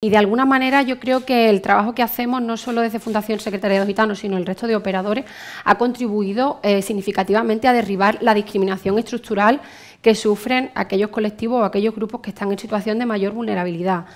Y de alguna manera yo creo que el trabajo que hacemos, no solo desde Fundación Secretaría de Gitanos, sino el resto de operadores, ha contribuido eh, significativamente a derribar la discriminación estructural que sufren aquellos colectivos o aquellos grupos que están en situación de mayor vulnerabilidad.